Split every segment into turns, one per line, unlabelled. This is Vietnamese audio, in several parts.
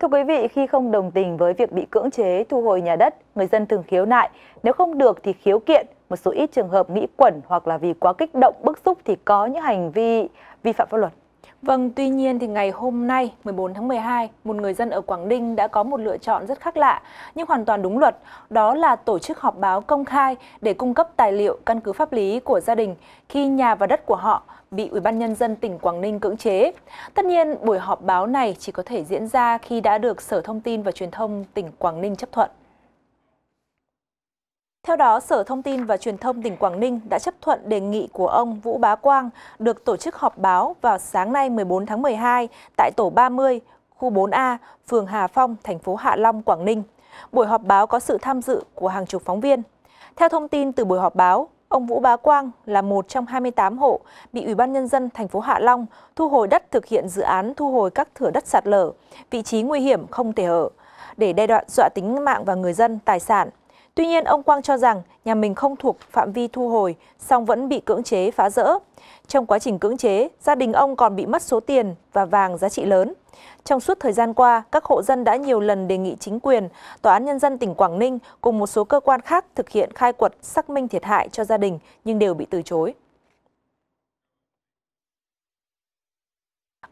Thưa quý vị, khi không đồng tình với việc bị cưỡng chế thu hồi nhà đất, người dân thường khiếu nại, nếu không được thì khiếu kiện, một số ít trường hợp nghĩ quẩn hoặc là vì quá kích động bức xúc thì có những hành vi vi phạm pháp luật.
Vâng, tuy nhiên thì ngày hôm nay 14 tháng 12, một người dân ở Quảng Ninh đã có một lựa chọn rất khác lạ nhưng hoàn toàn đúng luật, đó là tổ chức họp báo công khai để cung cấp tài liệu căn cứ pháp lý của gia đình khi nhà và đất của họ bị Ủy ban nhân dân tỉnh Quảng Ninh cưỡng chế. Tất nhiên, buổi họp báo này chỉ có thể diễn ra khi đã được Sở Thông tin và Truyền thông tỉnh Quảng Ninh chấp thuận. Theo đó, Sở Thông tin và Truyền thông tỉnh Quảng Ninh đã chấp thuận đề nghị của ông Vũ Bá Quang được tổ chức họp báo vào sáng nay 14 tháng 12 tại tổ 30, khu 4A, phường Hà Phong, thành phố Hạ Long, Quảng Ninh. Buổi họp báo có sự tham dự của hàng chục phóng viên. Theo thông tin từ buổi họp báo, ông Vũ Bá Quang là một trong 28 hộ bị Ủy ban nhân dân thành phố Hạ Long thu hồi đất thực hiện dự án thu hồi các thửa đất sạt lở, vị trí nguy hiểm không thể ở để đe dọa, dọa tính mạng và người dân, tài sản. Tuy nhiên, ông Quang cho rằng nhà mình không thuộc phạm vi thu hồi, song vẫn bị cưỡng chế phá rỡ. Trong quá trình cưỡng chế, gia đình ông còn bị mất số tiền và vàng giá trị lớn. Trong suốt thời gian qua, các hộ dân đã nhiều lần đề nghị chính quyền, Tòa án Nhân dân tỉnh Quảng Ninh cùng một số cơ quan khác thực hiện khai quật xác minh thiệt hại cho gia đình nhưng đều bị từ chối.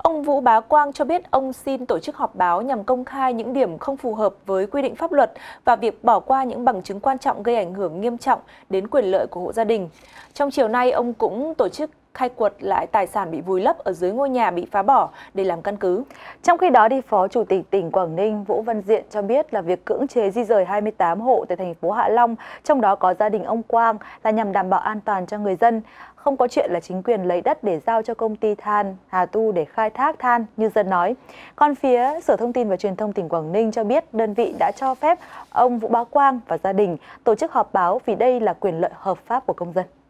Ông Vũ Bá Quang cho biết ông xin tổ chức họp báo nhằm công khai những điểm không phù hợp với quy định pháp luật và việc bỏ qua những bằng chứng quan trọng gây ảnh hưởng nghiêm trọng đến quyền lợi của hộ gia đình. Trong chiều nay, ông cũng tổ chức khai quật lại
tài sản bị vùi lấp ở dưới ngôi nhà bị phá bỏ để làm căn cứ. Trong khi đó, đi Phó Chủ tịch tỉnh Quảng Ninh Vũ Văn Diện cho biết là việc cưỡng chế di rời 28 hộ tại thành phố Hạ Long, trong đó có gia đình ông Quang là nhằm đảm bảo an toàn cho người dân. Không có chuyện là chính quyền lấy đất để giao cho công ty than Hà Tu để khai thác than như dân nói. Còn phía Sở Thông tin và Truyền thông tỉnh Quảng Ninh cho biết đơn vị đã cho phép ông Vũ Bá Quang và gia đình tổ chức họp báo vì đây là quyền lợi hợp pháp của công dân.